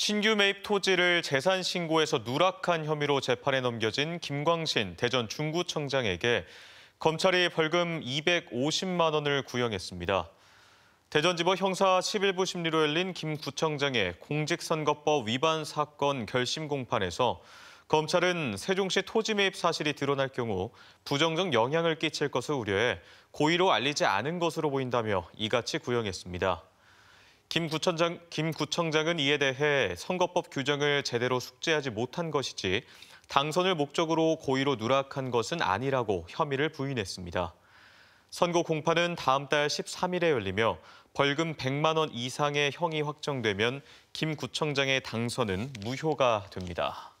신규 매입 토지를 재산 신고에서 누락한 혐의로 재판에 넘겨진 김광신 대전 중구청장에게 검찰이 벌금 250만 원을 구형했습니다. 대전지법 형사 11부 심리로 열린 김 구청장의 공직선거법 위반 사건 결심 공판에서 검찰은 세종시 토지 매입 사실이 드러날 경우 부정적 영향을 끼칠 것을 우려해 고의로 알리지 않은 것으로 보인다며 이같이 구형했습니다. 김 구청장, 김 구청장은 이에 대해 선거법 규정을 제대로 숙지하지 못한 것이지 당선을 목적으로 고의로 누락한 것은 아니라고 혐의를 부인했습니다. 선거 공판은 다음 달 13일에 열리며 벌금 100만 원 이상의 형이 확정되면 김 구청장의 당선은 무효가 됩니다.